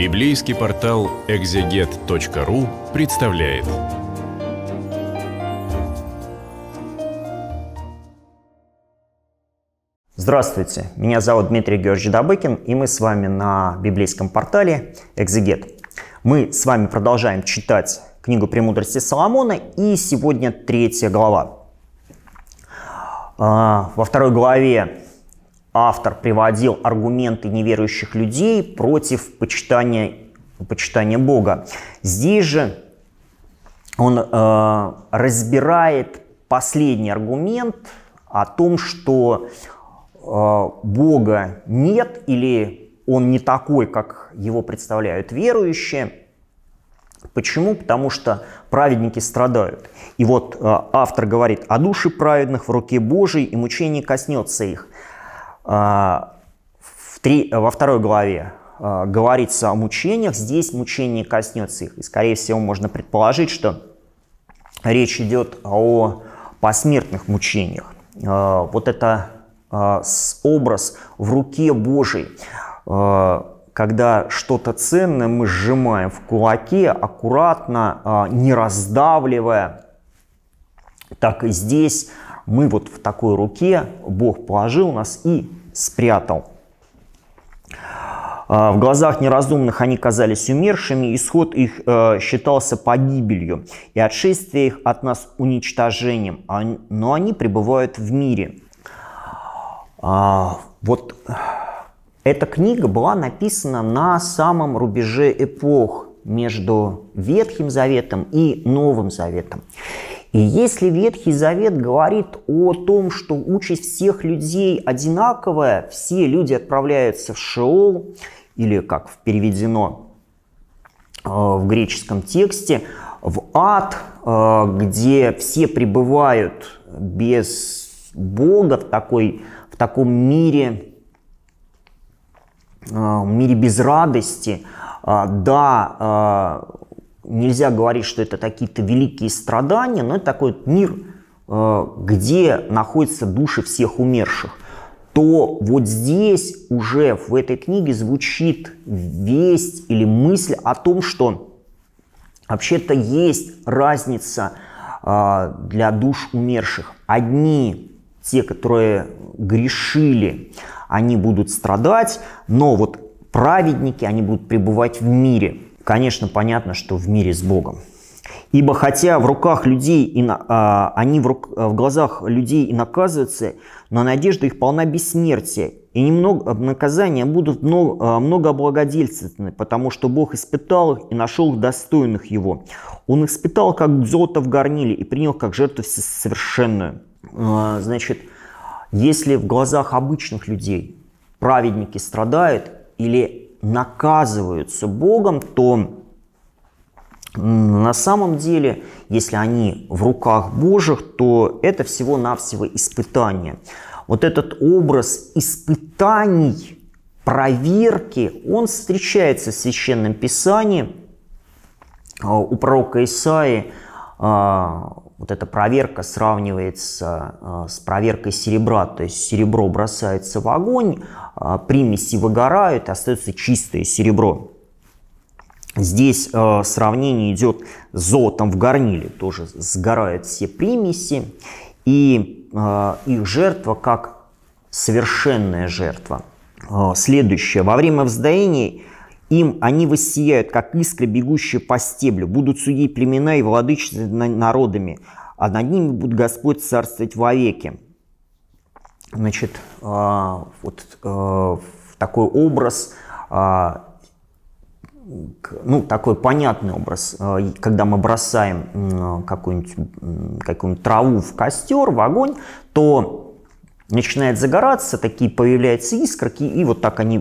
Библейский портал экзегет.ру представляет. Здравствуйте, меня зовут Дмитрий Георгиевич Добыкин, и мы с вами на библейском портале «Экзегет». Мы с вами продолжаем читать книгу «Премудрости Соломона», и сегодня третья глава. А, во второй главе автор приводил аргументы неверующих людей против почитания, почитания Бога. Здесь же он э, разбирает последний аргумент о том, что э, Бога нет или он не такой, как его представляют верующие. Почему? Потому что праведники страдают. И вот э, автор говорит, «А души праведных в руке Божией, и мучение коснется их. А, в три, во второй главе а, говорится о мучениях, здесь мучение коснется их. И, скорее всего, можно предположить, что речь идет о посмертных мучениях. А, вот это образ в руке Божией, когда что-то ценное мы сжимаем в кулаке, аккуратно, не раздавливая, так и здесь мы вот в такой руке Бог положил нас и спрятал. А, в глазах неразумных они казались умершими, исход их э, считался погибелью, и отшествие их от нас уничтожением, а, но они пребывают в мире. А, вот эта книга была написана на самом рубеже эпох между Ветхим Заветом и Новым Заветом. И если Ветхий Завет говорит о том, что участь всех людей одинаковая, все люди отправляются в Шеол, или как переведено э, в греческом тексте, в ад, э, где все пребывают без Бога в, такой, в таком мире, э, мире без радости. Да, нельзя говорить, что это какие-то великие страдания, но это такой вот мир, э, где находятся души всех умерших, то вот здесь уже в этой книге звучит весть или мысль о том, что вообще-то есть разница э, для душ умерших. Одни, те, которые грешили, они будут страдать, но вот праведники, они будут пребывать в мире конечно, понятно, что в мире с Богом. Ибо хотя в руках людей и на, а, они в, рук, в глазах людей и наказываются, но надежда их полна бессмертия, и немного а, наказания будут много, а, много благодельственны, потому что Бог испытал их и нашел достойных его. Он их испытал, как золото в горниле, и принял как жертву совершенную. А, значит, если в глазах обычных людей праведники страдают, или наказываются Богом, то на самом деле, если они в руках Божьих, то это всего-навсего испытание. Вот этот образ испытаний, проверки, он встречается в Священном Писании а, у пророка Исаи а, вот эта проверка сравнивается а, с проверкой серебра, то есть серебро бросается в огонь, а, примеси выгорают, остается чистое серебро. Здесь а, сравнение идет с золотом в горниле, тоже сгорают все примеси, и их жертва как совершенная жертва. Следующее. Во время воздаений им они воссияют, как искры, бегущие по стеблю, будут судей племена и владычество народами, а над ними будет Господь царствовать вовеки. Значит, а, вот а, такой образ, а, ну, такой понятный образ, когда мы бросаем какую-нибудь какую траву в костер, в огонь, то начинает загораться, такие появляются искорки, и вот так они э,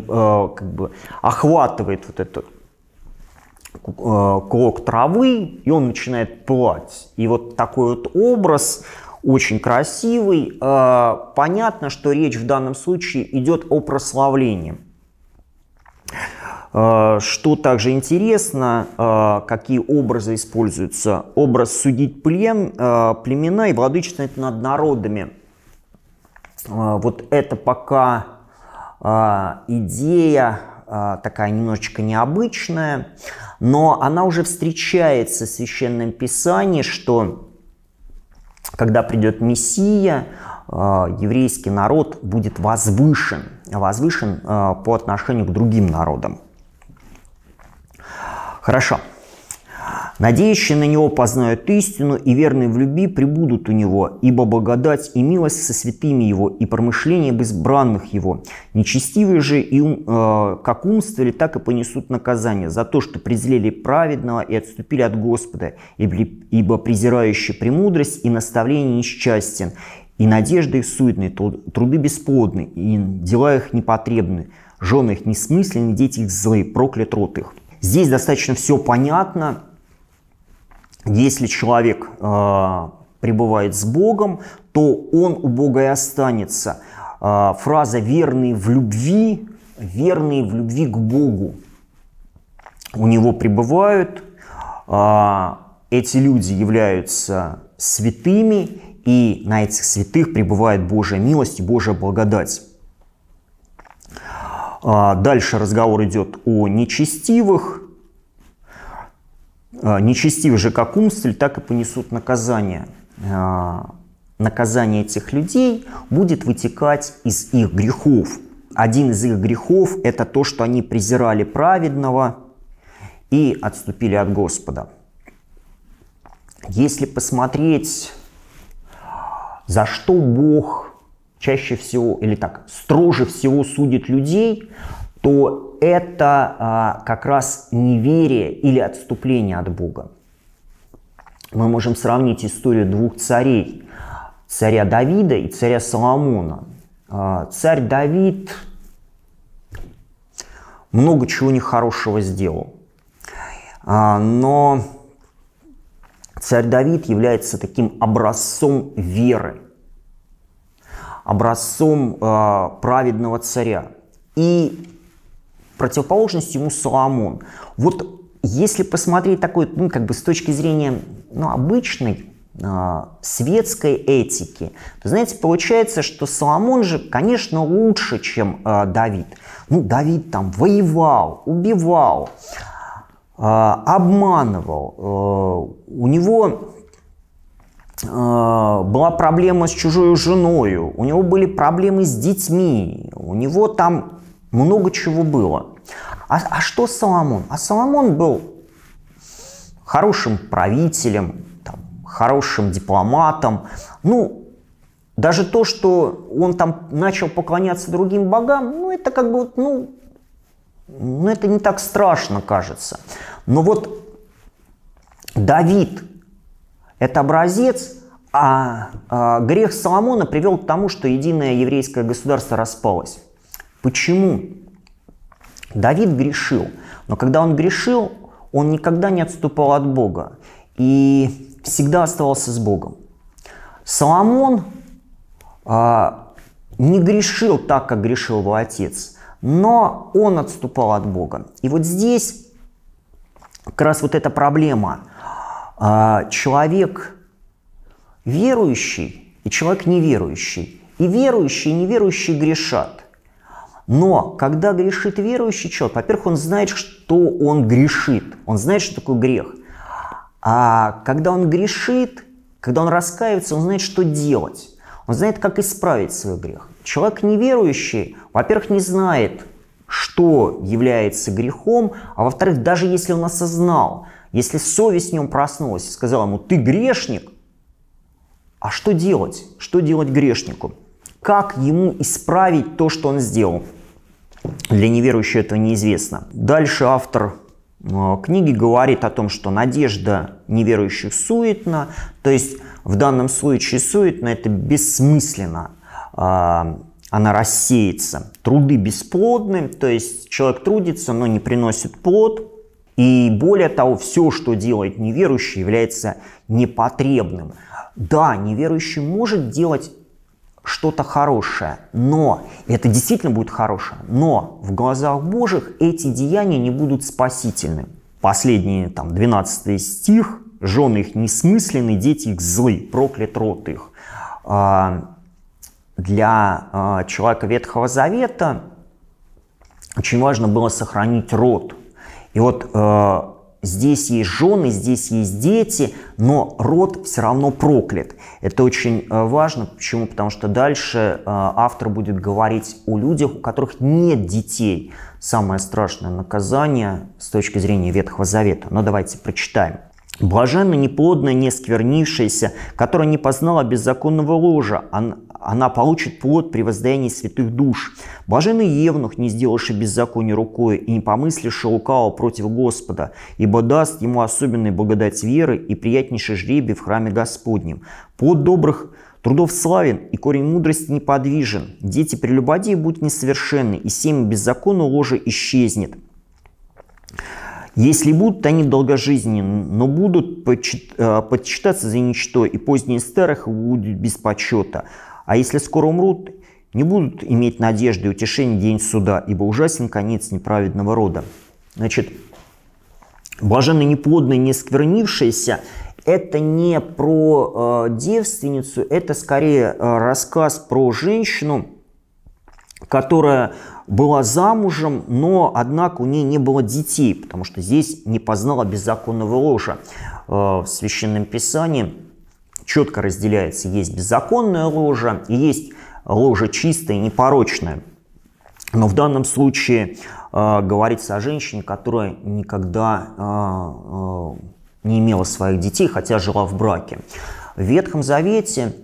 как бы охватывает вот этот э, клок травы, и он начинает пылать. И вот такой вот образ очень красивый. Э, понятно, что речь в данном случае идет о прославлении. Э, что также интересно, э, какие образы используются? Образ судить плен, э, племена и владычествовать над народами – а, вот это пока а, идея а, такая немножечко необычная, но она уже встречается в Священном Писании, что когда придет Мессия, еврейский народ будет возвышен, возвышен по отношению к другим народам. Хорошо. Надеющие на него познают истину, и верные в любви прибудут у него, ибо благодать и милость со святыми его, и промышление без бранных его. Нечестивые же и э, как умствовали, так и понесут наказание за то, что презрели праведного и отступили от Господа, ибо презирающие премудрость и наставление несчастен, и надежды их суетны, труды бесплодны, и дела их непотребны, жены их несмысленны, дети их злые, проклят рот их. Здесь достаточно все понятно, если человек э, пребывает с Богом, то он у Бога и останется. Э, фраза «верный в любви», «верный в любви к Богу» у него пребывают. Э, эти люди являются святыми, и на этих святых пребывает Божья милость и Божья благодать. Дальше разговор идет о нечестивых. А, нечестивы же как умствовали, так и понесут наказание. А, наказание этих людей будет вытекать из их грехов. Один из их грехов – это то, что они презирали праведного и отступили от Господа. Если посмотреть, за что Бог чаще всего, или так, строже всего судит людей, то это а, как раз неверие или отступление от Бога. Мы можем сравнить историю двух царей, царя Давида и царя Соломона. А, царь Давид много чего нехорошего сделал, а, но царь Давид является таким образцом веры, образцом а, праведного царя. И противоположность ему Соломон. Вот если посмотреть такой, ну, как бы с точки зрения ну, обычной э, светской этики, то, знаете, получается, что Соломон же, конечно, лучше, чем э, Давид. Ну, Давид там воевал, убивал, э, обманывал. Э, у него была проблема с чужой женой, у него были проблемы с детьми, у него там много чего было. А, а что Соломон? А Соломон был хорошим правителем, там, хорошим дипломатом. Ну, даже то, что он там начал поклоняться другим богам, ну, это как бы, ну, ну, это не так страшно, кажется. Но вот Давид – это образец, а, а грех Соломона привел к тому, что единое еврейское государство распалось. Почему? Давид грешил, но когда он грешил, он никогда не отступал от Бога и всегда оставался с Богом. Соломон а, не грешил так, как грешил его отец, но он отступал от Бога. И вот здесь как раз вот эта проблема. А, человек верующий и человек неверующий. И верующий и неверующие грешат. Но когда грешит верующий человек, во-первых, он знает, что он грешит, он знает, что такое грех. А когда он грешит, когда он раскаивается, он знает, что делать. Он знает, как исправить свой грех. Человек неверующий, во-первых, не знает, что является грехом, а во-вторых, даже если он осознал, если совесть в нем проснулась и сказала ему, ты грешник, а что делать? Что делать грешнику? Как ему исправить то, что он сделал? Для неверующего этого неизвестно. Дальше автор э, книги говорит о том, что надежда неверующих суетна, то есть в данном случае суетна – это бессмысленно, а, она рассеется. Труды бесплодны, то есть человек трудится, но не приносит плод, и более того, все, что делает неверующий, является непотребным. Да, неверующий может делать что-то хорошее. Но, это действительно будет хорошее, но в глазах Божьих эти деяния не будут спасительны. Последний, там, 12 стих, жены их несмысленны, дети их злы, проклят рот их. А, для а, человека Ветхого Завета очень важно было сохранить род. И вот э, Здесь есть жены, здесь есть дети, но род все равно проклят. Это очень э, важно. Почему? Потому что дальше э, автор будет говорить о людях, у которых нет детей. Самое страшное наказание с точки зрения Ветхого Завета. Но давайте прочитаем. «Блаженно неплодная, не сквернившаяся, которая не познала беззаконного ложа, а она получит плод при воздаянии святых душ. Блаженный Евнух, не сделавший беззаконие рукой и не помысливши лукаво против Господа, ибо даст ему особенную благодать веры и приятнейший жребий в храме Господнем. Плод добрых Трудов славен, и корень мудрости неподвижен. Дети прелюбодеи будут несовершенны, и семя беззаконно ложи исчезнет. Если будут они долгожизненны, но будут э, подсчитаться за ничто, и поздние старых будут без почета. А если скоро умрут, не будут иметь надежды и утешения день суда, ибо ужасен конец неправедного рода. Значит, блаженный неплодный, не сквернившийся – это не про э, девственницу, это скорее э, рассказ про женщину, которая была замужем, но, однако, у нее не было детей, потому что здесь не познала беззаконного ложа. Э, в Священном Писании – четко разделяется. Есть беззаконная ложа есть ложа чистая, непорочная. Но в данном случае э, говорится о женщине, которая никогда э, э, не имела своих детей, хотя жила в браке. В Ветхом Завете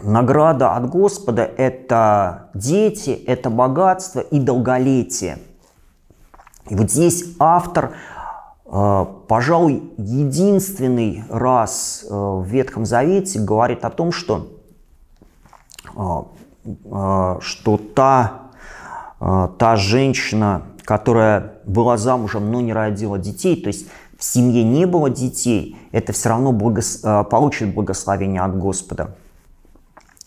награда от Господа – это дети, это богатство и долголетие. И вот здесь автор а, пожалуй, единственный раз э, в Ветхом Завете говорит о том, что, а, а, что та, та женщина, которая была замужем, но не родила детей, то есть в семье не было детей, это все равно благос... Э, получит благословение от Господа.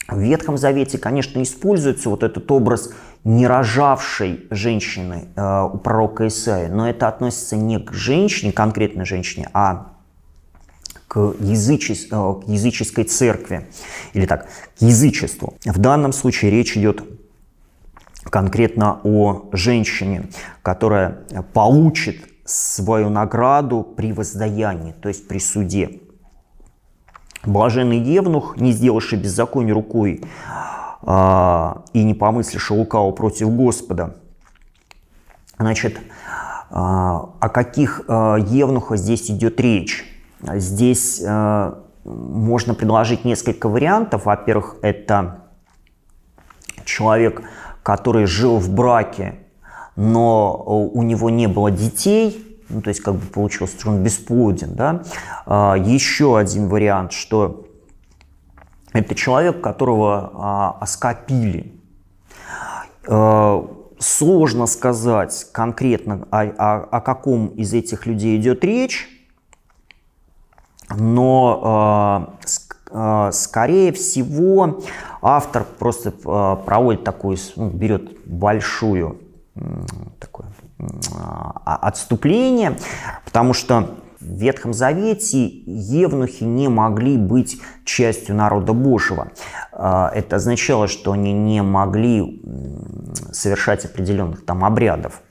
В Ветхом Завете, конечно, используется вот этот образ нерожавшей женщины э, у пророка Исаия, но это относится не к женщине, конкретной женщине, а к, язычес, э, к языческой церкви, или так, к язычеству. В данном случае речь идет конкретно о женщине, которая получит свою награду при воздаянии, то есть при суде. Блаженный Евнух, не сделавший беззаконие рукой а, и не помысливший лукаво против Господа. Значит, а, о каких а, Евнухах здесь идет речь? Здесь а, можно предложить несколько вариантов. Во-первых, это человек, который жил в браке, но у него не было детей – ну, то есть как бы получилось, что он бесплоден, да. А, еще один вариант, что это человек, которого а, оскопили. А, сложно сказать конкретно, о, о, о каком из этих людей идет речь, но э, скорее всего автор просто а, проводит такую, ну, берет большую, такую а, отступление, потому что в Ветхом Завете евнухи не могли быть частью народа Божьего. А, это означало, что они не могли совершать определенных там обрядов.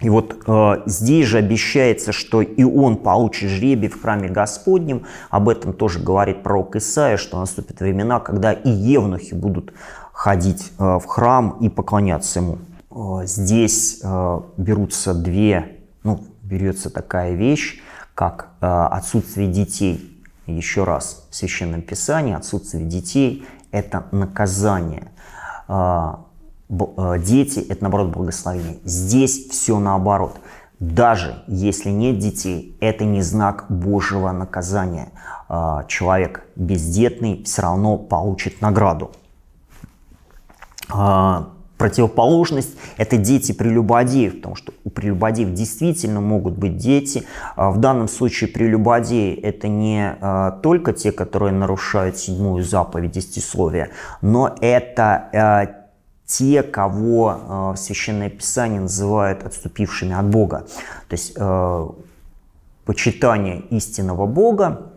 И вот э, здесь же обещается, что и он получит жребий в храме Господнем. Об этом тоже говорит пророк Исаия, что наступят времена, когда и евнухи будут ходить э, в храм и поклоняться ему. Э, здесь э, берутся две, ну, берется такая вещь, как э, отсутствие детей. Еще раз, в Священном Писании отсутствие детей – это наказание. Дети – это, наоборот, благословение. Здесь все наоборот. Даже если нет детей, это не знак Божьего наказания. Человек бездетный все равно получит награду противоположность – это дети прелюбодеев, потому что у прелюбодеев действительно могут быть дети. А в данном случае прелюбодеи – это не а, только те, которые нарушают седьмую заповедь десятисловия, но это а, те, кого Священное Писание называет отступившими от Бога. То есть почитание истинного Бога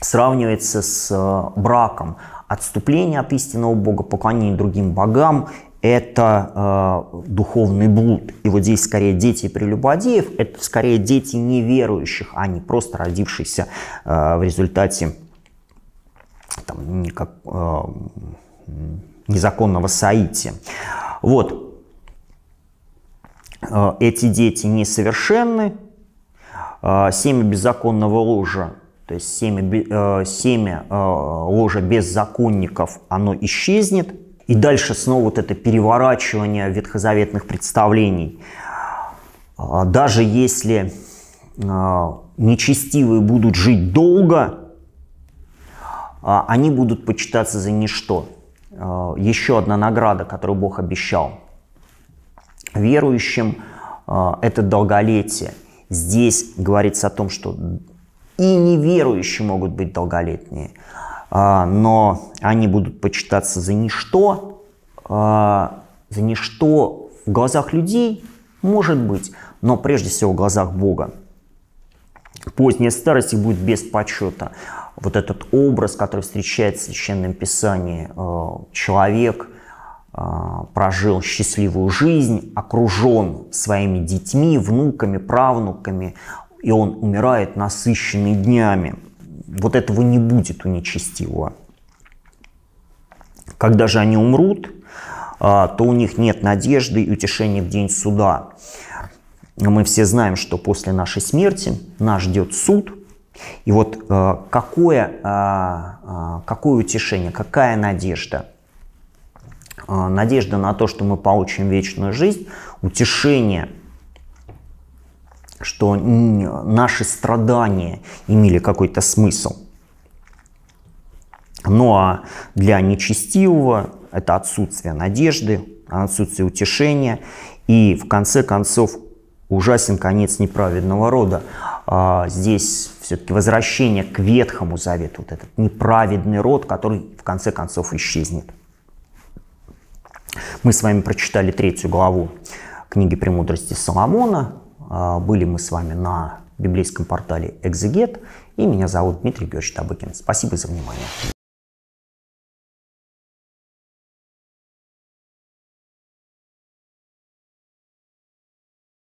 сравнивается с браком. Отступление от истинного Бога, поклонение другим богам это э, духовный блуд. И вот здесь скорее дети прелюбодеев, это скорее дети неверующих, а не просто родившиеся э, в результате там, как, э, незаконного соития. Вот. Э, эти дети несовершенны. Э, семя беззаконного ложа то есть семя, э, семя ложа беззаконников, оно исчезнет, и дальше снова вот это переворачивание ветхозаветных представлений. А, даже если а, нечестивые будут жить долго, а, они будут почитаться за ничто. Еще одна награда, которую Бог обещал верующим, это долголетие. Здесь говорится о том, что и неверующие могут быть долголетние, а, но они будут почитаться за ничто, а, за ничто в глазах людей, может быть, но прежде всего в глазах Бога. Поздняя старость их будет без почета. Вот этот образ, который встречается в Священном Писании, а, человек прожил счастливую жизнь, окружен своими детьми, внуками, правнуками, и он умирает насыщенный днями. Вот этого не будет у нечестивого. Когда же они умрут, а, то у них нет надежды и утешения в день суда. Мы все знаем, что после нашей смерти нас ждет суд. И вот а, какое, а, какое утешение, какая надежда? Надежда на то, что мы получим вечную жизнь, утешение – что наши страдания имели какой-то смысл. Ну а для нечестивого это отсутствие надежды, отсутствие утешения и в конце концов ужасен конец неправедного рода. А, здесь все-таки возвращение к Ветхому Завету, вот этот неправедный род, который в конце концов исчезнет. Мы с вами прочитали третью главу книги «Премудрости Соломона», а, были мы с вами на библейском портале «Экзегет». И меня зовут Дмитрий Георгиевич Табыкин. Спасибо за внимание.